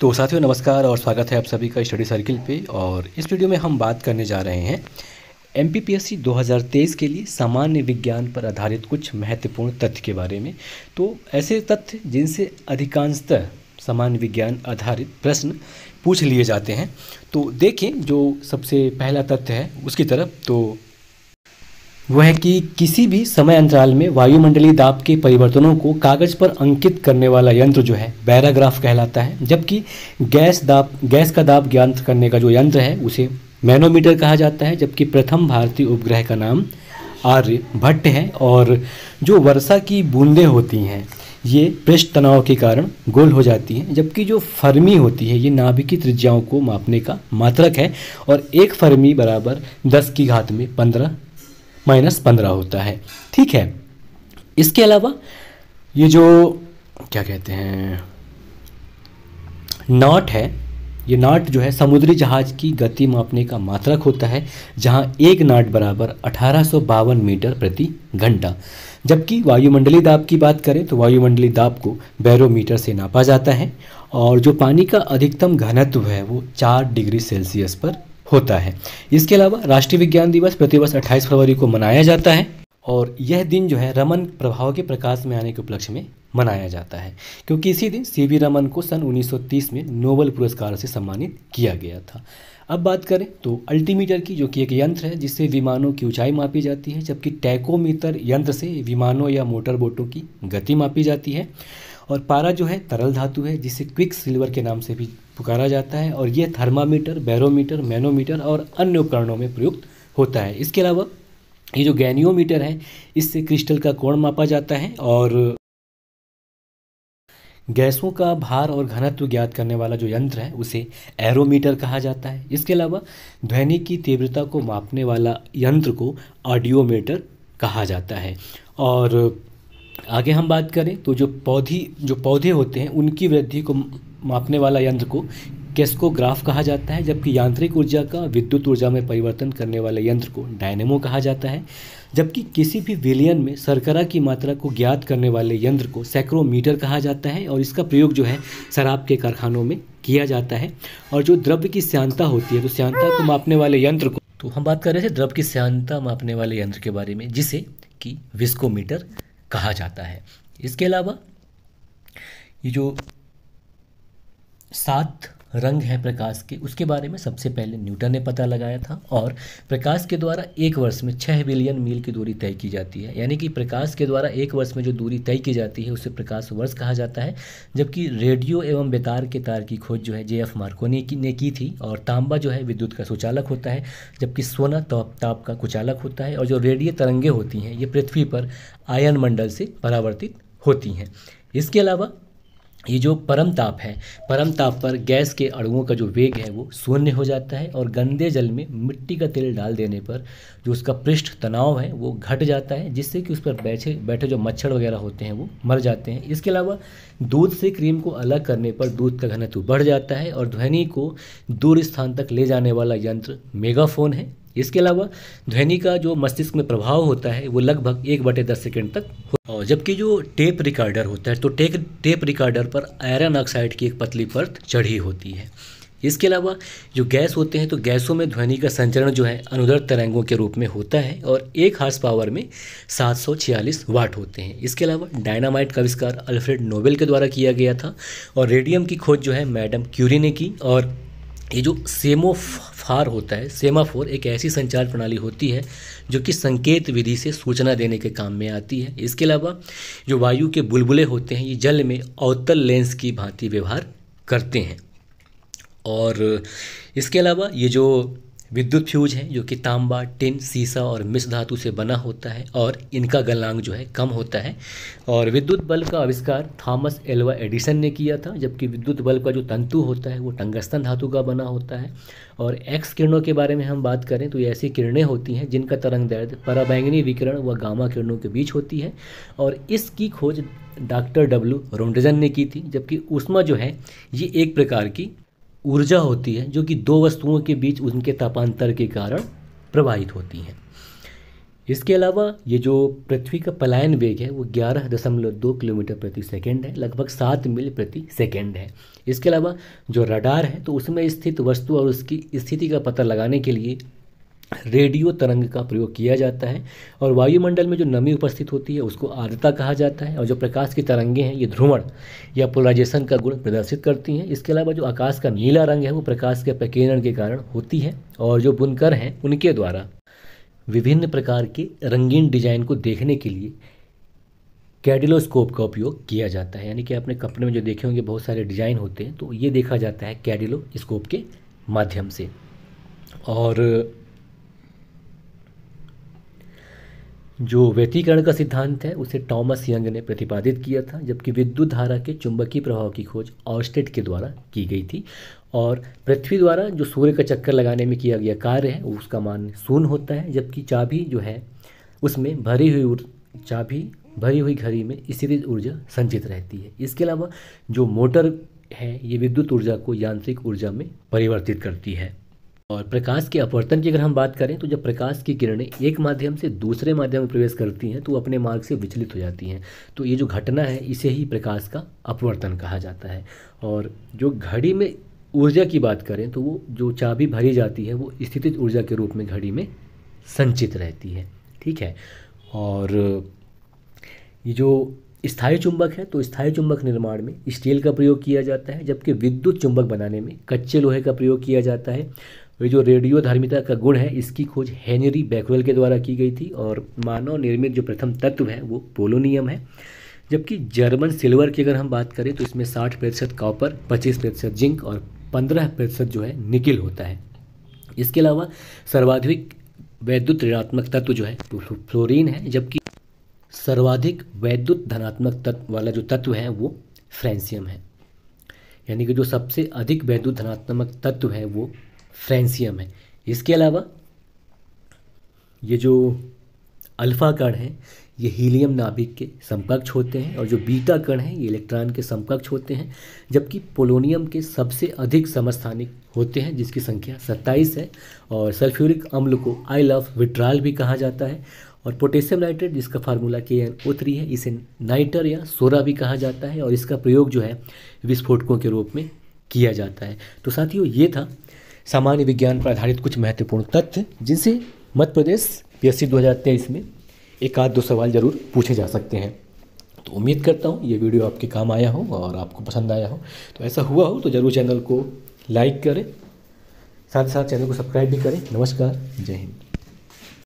तो साथियों नमस्कार और स्वागत है आप सभी का स्टडी सर्किल पे और इस वीडियो में हम बात करने जा रहे हैं एम 2023 के लिए सामान्य विज्ञान पर आधारित कुछ महत्वपूर्ण तथ्य के बारे में तो ऐसे तथ्य जिनसे अधिकांशतः सामान्य विज्ञान आधारित प्रश्न पूछ लिए जाते हैं तो देखें जो सबसे पहला तथ्य है उसकी तरफ तो वह कि किसी भी समय अंतराल में वायुमंडलीय दाब के परिवर्तनों को कागज पर अंकित करने वाला यंत्र जो है बैराग्राफ कहलाता है जबकि गैस दाब गैस का दाब ज्ञात करने का जो यंत्र है उसे मैनोमीटर कहा जाता है जबकि प्रथम भारतीय उपग्रह का नाम आर्य भट्ट है और जो वर्षा की बूंदें होती हैं ये पृष्ठ तनाव के कारण गोल हो जाती हैं जबकि जो फर्मी होती है ये नाभिकीय त्रिज्याओं को मापने का मात्रक है और एक फर्मी बराबर दस की घात में पंद्रह माइनस पंद्रह होता है ठीक है इसके अलावा ये जो क्या कहते हैं नॉट है ये नाट जो है समुद्री जहाज की गति मापने का मात्रक होता है जहां एक नाट बराबर अठारह मीटर प्रति घंटा जबकि वायुमंडलीय दाब की बात करें तो वायुमंडलीय दाब को बैरोमीटर से नापा जाता है और जो पानी का अधिकतम घनत्व है वो चार डिग्री सेल्सियस पर होता है इसके अलावा राष्ट्रीय विज्ञान दिवस प्रतिवर्ष अट्ठाईस फरवरी को मनाया जाता है और यह दिन जो है रमन प्रभाव के प्रकाश में आने के उपलक्ष्य में मनाया जाता है क्योंकि इसी दिन सी वी रमन को सन 1930 में नोबल पुरस्कार से सम्मानित किया गया था अब बात करें तो अल्टीमीटर की जो कि एक यंत्र है जिससे विमानों की ऊंचाई मापी जाती है जबकि टैकोमीटर यंत्र से विमानों या मोटर बोटों की गति मापी जाती है और पारा जो है तरल धातु है जिसे क्विक सिल्वर के नाम से भी पुकारा जाता है और ये थर्मामीटर बैरोमीटर मैनोमीटर और अन्य उपकरणों में प्रयुक्त होता है इसके अलावा ये जो गैनियोमीटर है इससे क्रिस्टल का कोण मापा जाता है और गैसों का भार और घनत्व ज्ञात करने वाला जो यंत्र है उसे एरोमीटर कहा जाता है इसके अलावा ध्वनि की तीव्रता को मापने वाला यंत्र को ऑडियोमीटर कहा जाता है और आगे हम बात करें तो जो पौधी जो पौधे होते हैं उनकी वृद्धि को मापने वाला यंत्र को ग्राफ कहा जाता है जबकि यांत्रिक ऊर्जा का विद्युत ऊर्जा में परिवर्तन करने वाले यंत्र को डायनेमो कहा जाता है जबकि किसी भी विलियन में सरकरा की मात्रा को ज्ञात करने वाले यंत्र को सैक्रोमीटर कहा जाता है और इसका प्रयोग जो है शराब के कारखानों में किया जाता है और जो द्रव्य की श्यांता होती है तो श्यांता को मापने वाले यंत्र को तो हम बात कर रहे थे द्रव्य की श्यांता मापने वाले यंत्र के बारे में जिसे कि विस्कोमीटर कहा जाता है इसके अलावा ये जो सात रंग हैं प्रकाश के उसके बारे में सबसे पहले न्यूटन ने पता लगाया था और प्रकाश के द्वारा एक वर्ष में छः बिलियन मील की दूरी तय की जाती है यानी कि प्रकाश के द्वारा एक वर्ष में जो दूरी तय की जाती है उसे प्रकाश वर्ष कहा जाता है जबकि रेडियो एवं बेतार के तार की खोज जो है जे एफ मार्कोनी की, ने की थी और तांबा जो है विद्युत का सुचालक होता है जबकि सोना ताप ताप का कुचालक होता है और जो रेडियो तरंगे होती हैं ये पृथ्वी पर आयन मंडल से परावर्तित होती हैं इसके अलावा ये जो परम ताप है परम ताप पर गैस के अणुओं का जो वेग है वो शून्य हो जाता है और गंदे जल में मिट्टी का तेल डाल देने पर जो उसका पृष्ठ तनाव है वो घट जाता है जिससे कि उस पर बैठे बैठे जो मच्छर वगैरह होते हैं वो मर जाते हैं इसके अलावा दूध से क्रीम को अलग करने पर दूध का घनत्व बढ़ जाता है और ध्वनि को दूर स्थान तक ले जाने वाला यंत्र मेगाफोन है इसके अलावा ध्वनि का जो मस्तिष्क में प्रभाव होता है वो लगभग एक बटे दस सेकेंड तक और जबकि जो टेप रिकॉर्डर होता है तो टेक टेप रिकॉर्डर पर आयरन ऑक्साइड की एक पतली परत चढ़ी होती है इसके अलावा जो गैस होते हैं तो गैसों में ध्वनि का संचरण जो है अनुदर तरंगों के रूप में होता है और एक हार्स पावर में 746 वाट होते हैं इसके अलावा डायनामाइट का आविष्कार अल्फ्रेड नोबेल के द्वारा किया गया था और रेडियम की खोज जो है मैडम क्यूरी ने की और ये जो सेमो फार होता है सेमाफोर एक ऐसी संचार प्रणाली होती है जो कि संकेत विधि से सूचना देने के काम में आती है इसके अलावा जो वायु के बुलबुले होते हैं ये जल में अवतल लेंस की भांति व्यवहार करते हैं और इसके अलावा ये जो विद्युत फ्यूज है जो कि तांबा टिन सीसा और मिस धातु से बना होता है और इनका गलांग जो है कम होता है और विद्युत बल्ब का आविष्कार थॉमस एल्वा एडिसन ने किया था जबकि विद्युत बल्ब का जो तंतु होता है वो टंगस्तन धातु का बना होता है और एक्स किरणों के बारे में हम बात करें तो ये ऐसी किरणें होती हैं जिनका तरंग दर्द पराबैंगनी विकिरण व गामा किरणों के बीच होती है और इसकी खोज डॉक्टर डब्ल्यू रोंडजन ने की थी जबकि उष्मा जो है ये एक प्रकार की ऊर्जा होती है जो कि दो वस्तुओं के बीच उनके तापांतर के कारण प्रवाहित होती हैं इसके अलावा ये जो पृथ्वी का पलायन वेग है वो ग्यारह दशमलव दो किलोमीटर प्रति सेकंड है लगभग सात मील प्रति सेकंड है इसके अलावा जो रडार है तो उसमें स्थित वस्तु और उसकी स्थिति का पता लगाने के लिए रेडियो तरंग का प्रयोग किया जाता है और वायुमंडल में जो नमी उपस्थित होती है उसको आर्द्रता कहा जाता है और जो प्रकाश की तरंगे हैं ये ध्रुवण या पोलराइजेशन का गुण प्रदर्शित करती हैं इसके अलावा जो आकाश का नीला रंग है वो प्रकाश के प्रकीर्णन के कारण होती है और जो बुनकर हैं उनके द्वारा विभिन्न प्रकार के रंगीन डिजाइन को देखने के लिए कैडिलोस्कोप का उपयोग किया जाता है यानी कि आपने कपड़े में जो देखे होंगे बहुत सारे डिजाइन होते हैं तो ये देखा जाता है कैडिलोस्कोप के माध्यम से और जो व्यतीकरण का सिद्धांत है उसे टॉमस यंग ने प्रतिपादित किया था जबकि विद्युत धारा के चुंबकीय प्रभाव की खोज ऑस्टेट के द्वारा की गई थी और पृथ्वी द्वारा जो सूर्य का चक्कर लगाने में किया गया कार्य है उसका मान शून्य होता है जबकि चाभी जो है उसमें भरी हुई चाभी भरी हुई घड़ी में स्थिति ऊर्जा संचित रहती है इसके अलावा जो मोटर है ये विद्युत ऊर्जा को यांत्रिक ऊर्जा में परिवर्तित करती है और प्रकाश के अपवर्तन की अगर हम बात करें तो जब प्रकाश की किरणें एक माध्यम से दूसरे माध्यम में प्रवेश करती हैं तो वो अपने मार्ग से विचलित हो जाती हैं तो ये जो घटना है इसे ही प्रकाश का अपवर्तन कहा जाता है और जो घड़ी में ऊर्जा की बात करें तो वो जो चाबी भरी जाती है वो स्थित ऊर्जा के रूप में घड़ी में संचित रहती है ठीक है और ये जो स्थायी चुंबक है तो स्थायी चुंबक निर्माण में स्टील का प्रयोग किया जाता है जबकि विद्युत चुंबक बनाने में कच्चे लोहे का प्रयोग किया जाता है वे जो रेडियो धार्मिता का गुण है इसकी खोज हेनरी बैकवेल के द्वारा की गई थी और मानव निर्मित जो प्रथम तत्व है वो पोलोनियम है जबकि जर्मन सिल्वर की अगर हम बात करें तो इसमें साठ प्रतिशत कॉपर पच्चीस प्रतिशत जिंक और पंद्रह प्रतिशत जो है निकिल होता है इसके अलावा सर्वाधिक वैद्युत ऋणात्मक तत्व जो है फ्लोरीन है जबकि सर्वाधिक वैद्युत धनात्मक तत्व वाला जो तत्व है वो फ्रेंसियम है यानी कि जो सबसे अधिक वैद्युत धनात्मक तत्व है वो फ्रेंसियम है इसके अलावा ये जो अल्फ़ा कण है ये हीलियम नाभिक के समकक्ष होते हैं और जो बीटा कण हैं ये इलेक्ट्रॉन के समकक्ष होते हैं जबकि पोलोनियम के सबसे अधिक समस्थानिक होते हैं जिसकी संख्या 27 है और सल्फ्यूरिक अम्ल को आई लव विट्राल भी कहा जाता है और पोटेशियम नाइट्रेट जिसका formula K N O three है इसे नाइटर या सोरा भी कहा जाता है और इसका प्रयोग जो है विस्फोटकों के रूप में किया जाता है तो साथियों ये था सामान्य विज्ञान पर आधारित कुछ महत्वपूर्ण तथ्य जिनसे मध्य प्रदेश पी 2023 में एक आध दो सवाल ज़रूर पूछे जा सकते हैं तो उम्मीद करता हूँ ये वीडियो आपके काम आया हो और आपको पसंद आया हो तो ऐसा हुआ हो तो ज़रूर चैनल को लाइक करें साथ साथ चैनल को सब्सक्राइब भी करें नमस्कार जय हिंद